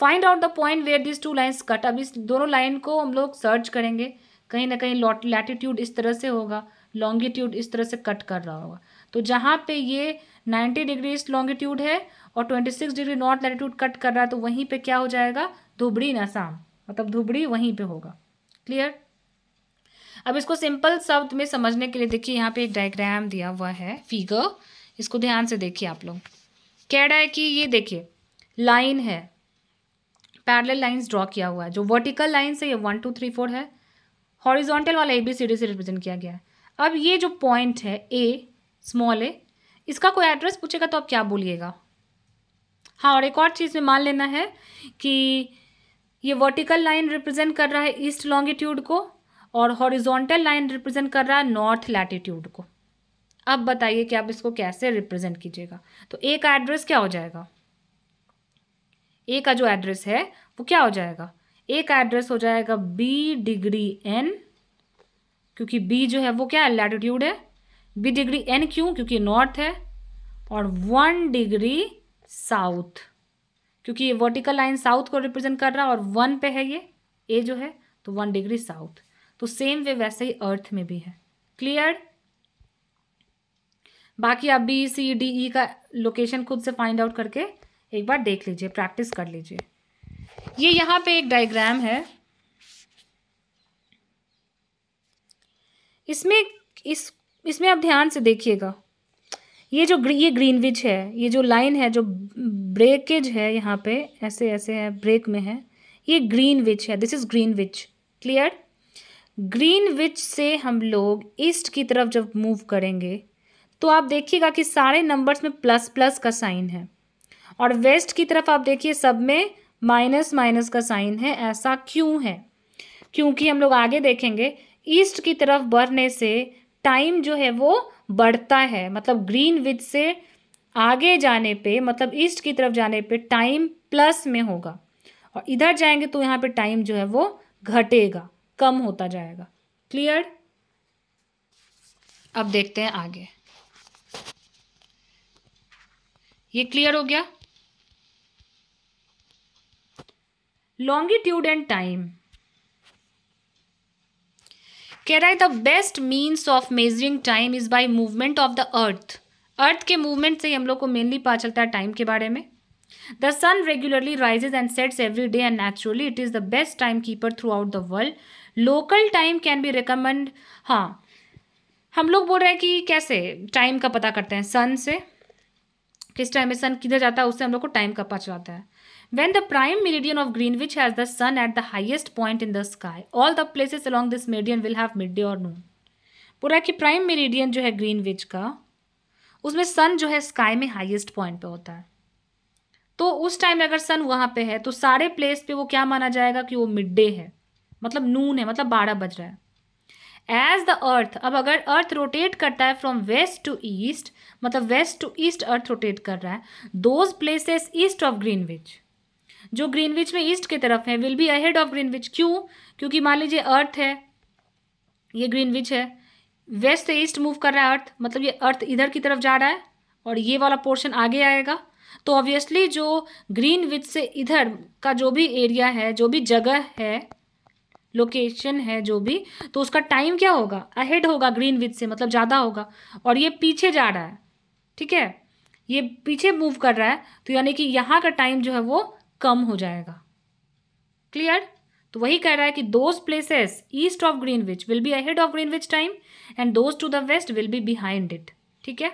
find out the point where this two lines cut अब इस दोनों लाइन को हम लोग सर्च करेंगे कहीं ना कहीं लैटिट्यूड इस तरह से होगा लॉन्गिट्यूड इस तरह से कट कर रहा होगा तो जहाँ पे ये 90 डिग्री ईस्ट लॉन्गिट्यूड है और 26 डिग्री नॉर्थ लैटिट्यूड कट कर रहा है तो वहीं पे क्या हो जाएगा धुबड़ी नसाम आसाम मतलब धुबड़ी वहीं पे होगा क्लियर अब इसको सिंपल शब्द में समझने के लिए देखिए यहाँ पे एक डायग्राम दिया हुआ है फिगर इसको ध्यान से देखिए आप लोग कह रहा है कि ये देखिए लाइन है पैरेलल लाइंस ड्रॉ किया हुआ है जो वर्टिकल लाइन है ये वन टू थ्री फोर है हॉरिजॉन्टल वाला ए बी सी डी से रिप्रेजेंट किया गया है अब ये जो पॉइंट है ए स्मॉल ए इसका कोई एड्रेस पूछेगा तो आप क्या बोलिएगा हाँ और एक और चीज़ में मान लेना है कि ये वर्टिकल लाइन रिप्रेजेंट कर रहा है ईस्ट लॉन्गिट्यूड को और हॉरिजॉन्टल लाइन रिप्रेजेंट कर रहा है नॉर्थ लैटिट्यूड को अब बताइए कि आप इसको कैसे रिप्रेजेंट कीजिएगा तो ए का एड्रेस क्या हो जाएगा ए का जो एड्रेस है वो क्या हो जाएगा ए का एड्रेस हो जाएगा बी डिग्री एन क्योंकि बी जो है वो क्या है लैटिट्यूड है बी डिग्री एन क्यों क्योंकि नॉर्थ है और वन डिग्री साउथ क्योंकि ये वर्टिकल लाइन साउथ को रिप्रेजेंट कर रहा है और वन पे है ये ए जो है तो वन डिग्री साउथ तो सेम वे वैसे ही अर्थ में भी है क्लियर बाकी आप बी सी डी ई का लोकेशन खुद से फाइंड आउट करके एक बार देख लीजिए प्रैक्टिस कर लीजिए ये यहाँ पे एक डायग्राम है इसमें इस इसमें आप ध्यान से देखिएगा ये जो ये ग्रीनविच है ये जो लाइन है जो ब्रेकेज है यहाँ पे ऐसे ऐसे है ब्रेक में है ये ग्रीनविच है this is Greenwich clear Greenwich से हम लोग ईस्ट की तरफ जब मूव करेंगे तो आप देखिएगा कि सारे नंबर्स में प्लस प्लस का साइन है और वेस्ट की तरफ आप देखिए सब में माइनस माइनस का साइन है ऐसा क्यों है क्योंकि हम लोग आगे देखेंगे ईस्ट की तरफ बढ़ने से टाइम जो है वो बढ़ता है मतलब ग्रीन विच से आगे जाने पे मतलब ईस्ट की तरफ जाने पे टाइम प्लस में होगा और इधर जाएंगे तो यहाँ पे टाइम जो है वो घटेगा कम होता जाएगा क्लियर अब देखते हैं आगे ये क्लियर हो गया लॉन्गिट्यूड एंड टाइम कह रहा है the best means of measuring time is by movement of the earth earth के मूवमेंट से ही हम लोग को मेनली पता चलता है टाइम के बारे में the sun regularly rises and sets every day and naturally it is the best timekeeper throughout the world local time can be recommend हाँ हम लोग बोल रहे हैं कि कैसे टाइम का पता करते हैं सन से किस टाइम में सन किधर जाता है उससे हम लोग को टाइम का पता चलाता है when the prime meridian of has the sun at the highest point in the sky all the the along this this will have midday और नून पूरा कि प्राइम मेरिडियन जो है ग्रीनविच का उसमें सन जो है स्काई में हाइएस्ट पॉइंट पे होता है तो उस टाइम अगर सन वहाँ पे है तो सारे प्लेस पे वो क्या माना जाएगा कि वो मिड डे है मतलब नून है मतलब बारह बज रहा है एज द अर्थ अब अगर अर्थ रोटेट करता है फ्रॉम वेस्ट टू ईस्ट मतलब west to east earth rotate कर रहा है those places east of Greenwich जो ग्रीनविच में ईस्ट की तरफ है will be ahead of Greenwich क्यों क्योंकि मान लीजिए अर्थ है ये ग्रीनविच है वेस्ट से ईस्ट मूव कर रहा है अर्थ मतलब ये अर्थ इधर की तरफ जा रहा है और ये वाला पोर्शन आगे आएगा तो ऑब्वियसली जो ग्रीनविच से इधर का जो भी एरिया है जो भी जगह है लोकेशन है जो भी तो उसका टाइम क्या होगा अहेड होगा ग्रीन विथ से मतलब ज़्यादा होगा और ये पीछे जा रहा है ठीक है ये पीछे मूव कर रहा है तो यानी कि यहाँ का टाइम जो है वो कम हो जाएगा क्लियर तो वही कह रहा है कि those places east of Greenwich will be ahead of Greenwich time and those to the west will be behind it ठीक है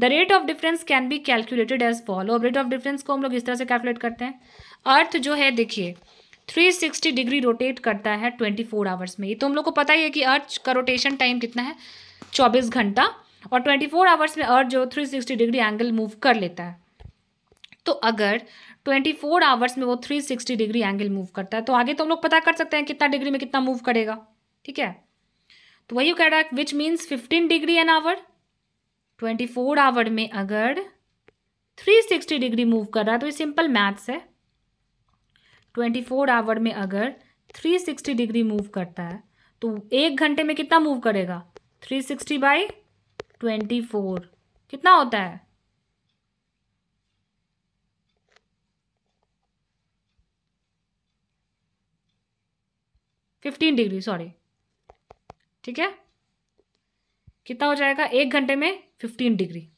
the rate of difference can be calculated as follow rate of difference को हम लोग इस तरह से कैलकुलेट करते हैं अर्थ जो है देखिए 360 डिग्री रोटेट करता है 24 आवर्स में ये तो हम लोग को पता ही है कि अर्थ का रोटेशन टाइम कितना है 24 घंटा और 24 आवर्स में अर्थ जो 360 डिग्री एंगल मूव कर लेता है तो अगर 24 आवर्स में वो 360 डिग्री एंगल मूव करता है तो आगे तो हम लोग पता कर सकते हैं कितना डिग्री में कितना मूव करेगा ठीक है तो वही कह रहा है which means fifteen degree an hour four hour में अगर सिक्सटी डिग्री मूव कर रहा है तो ये सिंपल मैथ्स है ट्वेंटी फोर आवर में अगर थ्री सिक्सटी डिग्री मूव करता है तो एक घंटे में कितना मूव करेगा three sixty by twenty four कितना होता है फिफ्टीन डिग्री सॉरी ठीक है कितना हो जाएगा एक घंटे में fifteen degree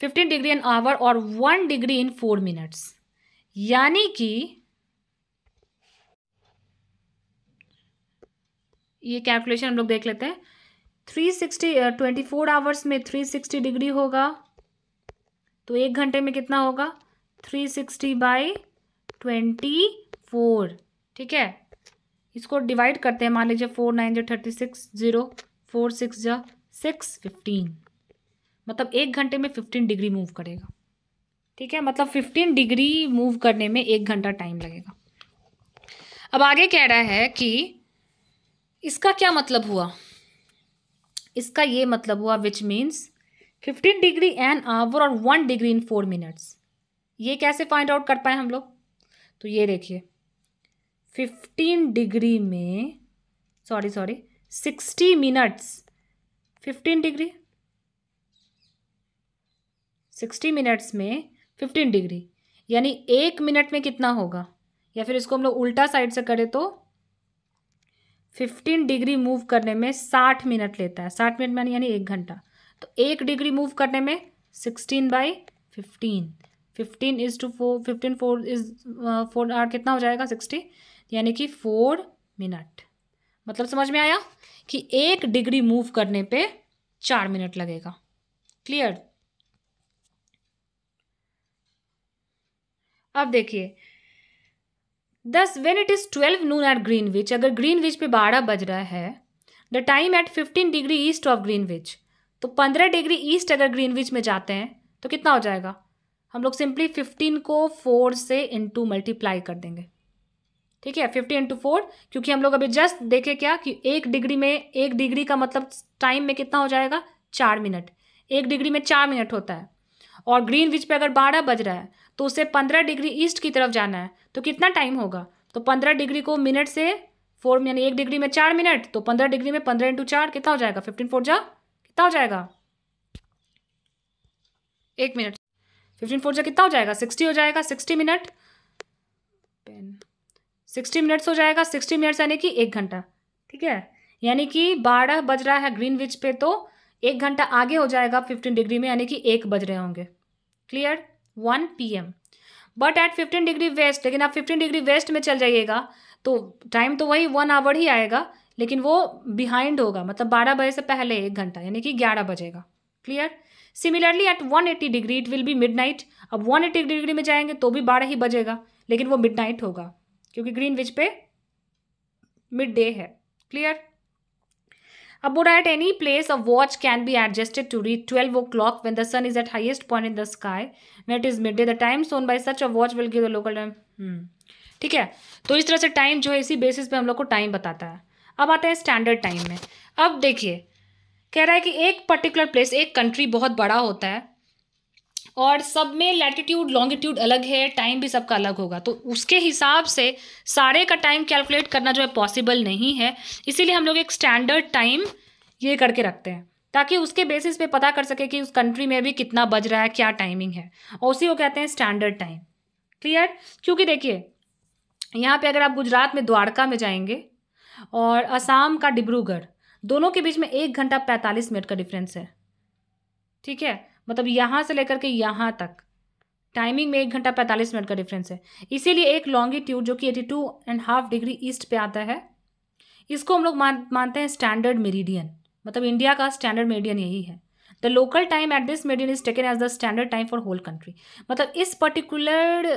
fifteen degree an hour और one degree in four minutes यानी कि ये कैलकुलेशन हम लोग देख लेते हैं three sixty twenty four hours में थ्री सिक्सटी डिग्री होगा तो एक घंटे में कितना होगा three sixty by twenty four ठीक है इसको डिवाइड करते हैं मान लीजिए फोर नाइन जो thirty six zero four six जो सिक्स फिफ्टीन मतलब एक घंटे में फिफ्टीन डिग्री मूव करेगा ठीक है मतलब फिफ्टीन डिग्री मूव करने में एक घंटा टाइम लगेगा अब आगे कह रहा है कि इसका क्या मतलब हुआ इसका ये मतलब हुआ which means fifteen degree an hour और one degree in four minutes ये कैसे फाइंड आउट कर पाए हम लोग तो ये देखिए फिफ्टीन डिग्री में sorry sorry sixty minutes fifteen degree sixty minutes में फिफ्टीन डिग्री यानी एक मिनट में कितना होगा या फिर इसको हम लोग उल्टा साइड से करें तो फिफ्टीन डिग्री मूव करने में साठ मिनट लेता है साठ मिनट में यानी एक घंटा तो एक डिग्री मूव करने में sixteen by fifteen fifteen is two four fifteen four is four or कितना हो जाएगा सिक्सटी यानी कि फोर मिनट मतलब समझ में आया कि एक डिग्री मूव करने पे चार मिनट लगेगा क्लियर अब देखिए दस when it is twelve noon at Greenwich अगर ग्रीन विच पे बारह बज रहा है the time at fifteen degree east of Greenwich तो पंद्रह डिग्री ईस्ट अगर ग्रीन विच में जाते हैं तो कितना हो जाएगा हम लोग सिंपली फिफ्टीन को फोर से इंटू मल्टीप्लाई कर देंगे ठीक है फिफ्टी इंटू फोर क्योंकि हम लोग अभी जस्ट देखे क्या कि एक डिग्री में एक डिग्री का मतलब टाइम में कितना हो जाएगा चार मिनट एक डिग्री में चार मिनट होता है और ग्रीन विच पर अगर बारह बज रहा है तो उसे पंद्रह डिग्री ईस्ट की तरफ जाना है तो कितना टाइम होगा तो पंद्रह डिग्री को मिनट से फोर यानी एक डिग्री में चार मिनट तो पंद्रह डिग्री में पंद्रह इंटू चार कितना हो जाएगा फिफ्टीन फोर जा कितना हो जाएगा एक मिनट फिफ्टीन फोर जा कितना हो जाएगा सिक्सटी हो जाएगा सिक्सटी मिनट सिक्सटी मिनट्स हो जाएगा सिक्सटी मिनट्स यानी कि एक घंटा ठीक है यानी कि बारह बज रहा है ग्रीन विच पे तो एक घंटा आगे हो जाएगा फिफ्टीन डिग्री में यानी कि एक बज रहे होंगे clear one P M but at fifteen degree west लेकिन आप फिफ्टीन डिग्री वेस्ट में चल जाइएगा तो टाइम तो वही वन आवर ही आएगा लेकिन वो बिहाइंड होगा मतलब बारह बजे से पहले एक घंटा यानी कि ग्यारह बजेगा clear similarly at one eighty degree it will be midnight अब वन एट्टी डिग्री में जाएंगे तो भी बारह ही बजेगा लेकिन वो मिड नाइट होगा क्योंकि ग्रीन विच पे मिड डे है clear Abora at any place, a watch can be adjusted to read 12 o'clock when the sun is at highest point in the sky. When it is midday, the time shown by such a watch will give the local time. Hmm. ठीक है तो इस तरह से टाइम जो है इसी बेसिस पे हम लोग को टाइम बताता है अब आते हैं स्टैंडर्ड टाइम में अब देखिए कह रहा है कि एक पर्टिकुलर प्लेस एक कंट्री बहुत बड़ा होता है और सब में लैटिट्यूड लॉन्गिट्यूड अलग है टाइम भी सबका अलग होगा तो उसके हिसाब से सारे का टाइम कैलकुलेट करना जो है पॉसिबल नहीं है इसीलिए हम लोग एक स्टैंडर्ड टाइम ये करके रखते हैं ताकि उसके बेसिस पे पता कर सके कि उस कंट्री में भी कितना बज रहा है क्या टाइमिंग है और उसी को कहते हैं स्टैंडर्ड टाइम क्लियर क्योंकि देखिए यहाँ पे अगर आप गुजरात में द्वारका में जाएंगे और असम का डिब्रूगढ़ दोनों के बीच में एक घंटा पैंतालीस मिनट का डिफरेंस है ठीक है मतलब यहाँ से लेकर के यहाँ तक टाइमिंग में एक घंटा पैंतालीस मिनट का डिफरेंस है इसीलिए एक लॉन्गिट्यूड जो कि eighty two and half degree east पे आता है इसको हम लोग मान मानते हैं स्टैंडर्ड मेरिडियन मतलब इंडिया का स्टैंडर्ड मेरिडियन यही है the local time at this meridian is taken as the standard time for whole country मतलब इस पर्टिकुलर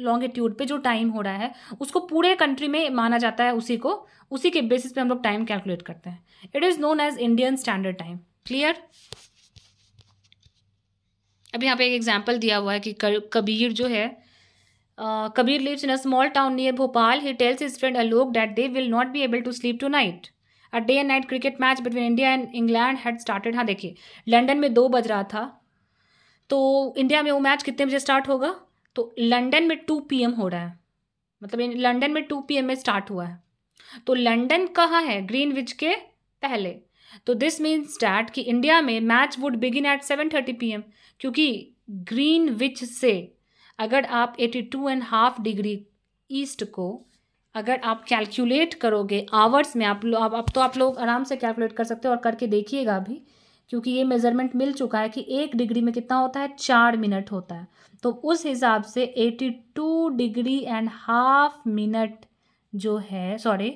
लॉन्गिट्यूड पे जो टाइम हो रहा है उसको पूरे कंट्री में माना जाता है उसी को उसी के बेसिस पे हम लोग टाइम कैलकुलेट करते हैं it is known as Indian standard time clear अब यहाँ पे एक एग्जाम्पल दिया हुआ है कि कबीर जो है Kabir lives in a small town near Bhopal he tells his friend Alok that they will not be able to sleep tonight a day and night cricket match between India and England had started हाँ देखिए लंडन में दो बज रहा था तो इंडिया में वो मैच कितने बजे स्टार्ट होगा तो लंडन में टू पी हो रहा है मतलब लंडन में टू पी में स्टार्ट हुआ है तो लंडन कहाँ है ग्रीन के पहले तो दिस मीन्स डैट कि इंडिया में match would begin at seven thirty P M क्योंकि ग्रीन विच से अगर आप eighty two and half degree east को अगर आप कैलकुलेट करोगे आवर्स में आप लोग अब तो आप लोग आराम से कैलकुलेट कर सकते हो और करके देखिएगा भी क्योंकि ये मेज़रमेंट मिल चुका है कि एक डिग्री में कितना होता है चार मिनट होता है तो उस हिसाब से eighty two degree and half minute जो है sorry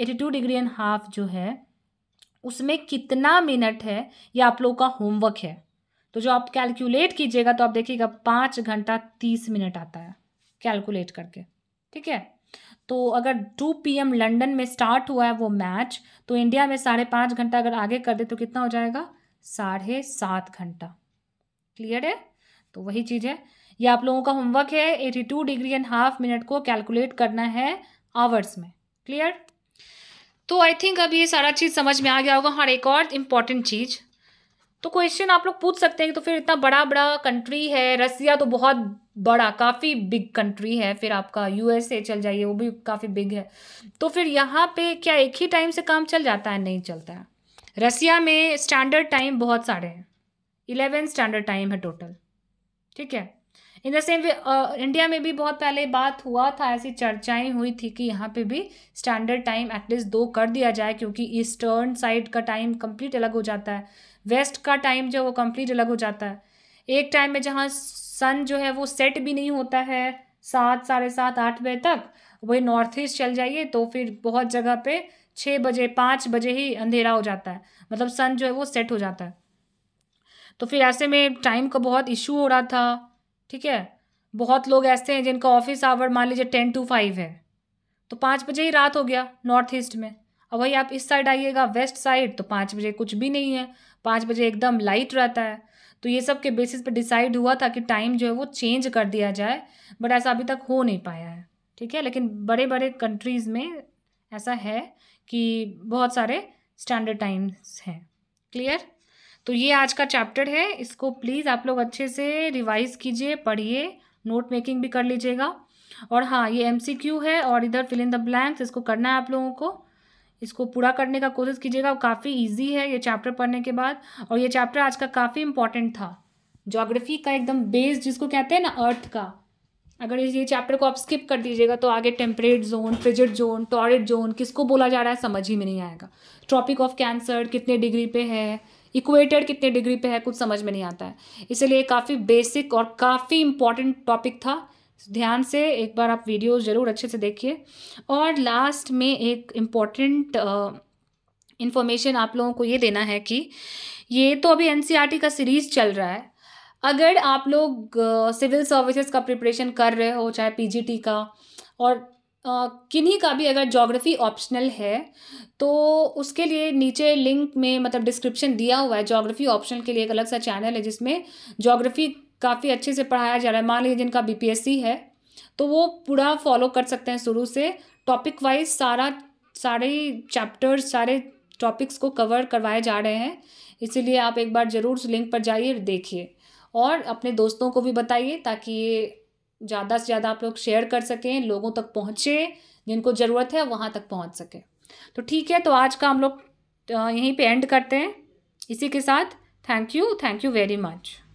eighty two degree and half जो है उसमें कितना मिनट है ये आप लोगों का होमवर्क है तो जो आप कैलकुलेट कीजिएगा तो आप देखिएगा पाँच घंटा तीस मिनट आता है कैलकुलेट करके ठीक है तो अगर टू पी एम लंडन में स्टार्ट हुआ है वो मैच तो इंडिया में साढ़े पाँच घंटा अगर आगे कर दे तो कितना हो जाएगा साढ़े सात घंटा क्लियर है तो वही चीज़ है ये आप लोगों का होमवर्क है eighty two degree and half minute को कैलकुलेट करना है आवर्स में क्लियर तो आई थिंक अब ये सारा चीज़ समझ में आ गया होगा हाँ एक और इम्पॉर्टेंट चीज़ तो क्वेश्चन आप लोग पूछ सकते हैं कि तो फिर इतना बड़ा बड़ा कंट्री है रसिया तो बहुत बड़ा काफ़ी बिग कंट्री है फिर आपका यूएसए चल जाइए वो भी काफ़ी बिग है तो फिर यहाँ पे क्या एक ही टाइम से काम चल जाता है नहीं चलता है रसिया में स्टैंडर्ड टाइम बहुत सारे हैं इलेवन स्टैंडर्ड टाइम है टोटल ठीक है in the same way India में भी बहुत पहले बात हुआ था ऐसी चर्चाएं हुई थी कि यहाँ पे भी स्टैंडर्ड टाइम एटलीस्ट दो कर दिया जाए क्योंकि ईस्टर्न साइड का टाइम कंप्लीट अलग हो जाता है वेस्ट का टाइम जो वो कंप्लीट अलग हो जाता है एक टाइम में जहाँ सन जो है वो सेट भी नहीं होता है सात साढ़े सात आठ बजे तक वही नॉर्थ ईस्ट चल जाइए तो फिर बहुत जगह पे छः बजे पाँच बजे ही अंधेरा हो जाता है मतलब सन जो है वो सेट हो जाता है तो फिर ऐसे में टाइम का बहुत इशू हो रहा था ठीक है बहुत लोग ऐसे हैं जिनका ऑफिस आवर मान लीजिए टेन टू फाइव है तो पाँच बजे ही रात हो गया नॉर्थ ईस्ट में अब भाई आप इस साइड आइएगा वेस्ट साइड तो पाँच बजे कुछ भी नहीं है पाँच बजे एकदम लाइट रहता है तो ये सब के बेसिस पे डिसाइड हुआ था कि टाइम जो है वो चेंज कर दिया जाए बट ऐसा अभी तक हो नहीं पाया है ठीक है लेकिन बड़े बड़े कंट्रीज़ में ऐसा है कि बहुत सारे स्टैंडर्ड टाइम्स हैं क्लियर तो ये आज का चैप्टर है इसको प्लीज़ आप लोग अच्छे से रिवाइज कीजिए पढ़िए नोट मेकिंग भी कर लीजिएगा और हाँ ये क्यू है और इधर फिल इन द ब्लैंक्स इसको करना है आप लोगों को इसको पूरा करने का कोशिश कीजिएगा काफ़ी ईजी है ये चैप्टर पढ़ने के बाद और ये चैप्टर आज का काफ़ी इंपॉर्टेंट था जोग्राफी का एकदम बेस जिसको कहते हैं ना अर्थ का अगर ये चैप्टर को आप स्किप कर दीजिएगा तो आगे temperate zone frigid zone torrid zone किसको बोला जा रहा है समझ ही में नहीं आएगा ट्रॉपिक ऑफ कैंसर कितने डिग्री पे है इक्वेटर कितने डिग्री पे है कुछ समझ में नहीं आता है इसलिए काफ़ी बेसिक और काफ़ी इंपॉर्टेंट टॉपिक था ध्यान से एक बार आप वीडियो ज़रूर अच्छे से देखिए और लास्ट में एक इम्पॉर्टेंट इन्फॉर्मेशन आप लोगों को ये देना है कि ये तो अभी एन e का सीरीज़ चल रहा है अगर आप लोग सिविल सर्विसेज का प्रिपरेशन कर रहे हो चाहे पीजीटी का और किन्हीं का भी अगर जोग्राफ़ी ऑप्शनल है तो उसके लिए नीचे लिंक में मतलब डिस्क्रिप्शन दिया हुआ है जोग्राफ़ी ऑप्शनल के लिए एक अलग सा चैनल है जिसमें जोग्राफ़ी काफ़ी अच्छे से पढ़ाया जा रहा है मान लीजिए जिनका बीपीएससी है तो वो पूरा फॉलो कर सकते हैं शुरू से टॉपिक वाइज सारा सारे चैप्टर्स सारे टॉपिक्स को कवर करवाए जा रहे हैं इसीलिए आप एक बार ज़रूर उस लिंक पर जाइए देखिए और अपने दोस्तों को भी बताइए ताकि ये ज़्यादा से ज़्यादा आप लोग शेयर कर सकें लोगों तक पहुँचे जिनको ज़रूरत है वहाँ तक पहुँच सके तो ठीक है तो आज का हम लोग यहीं पे एंड करते हैं इसी के साथ thank you thank you very much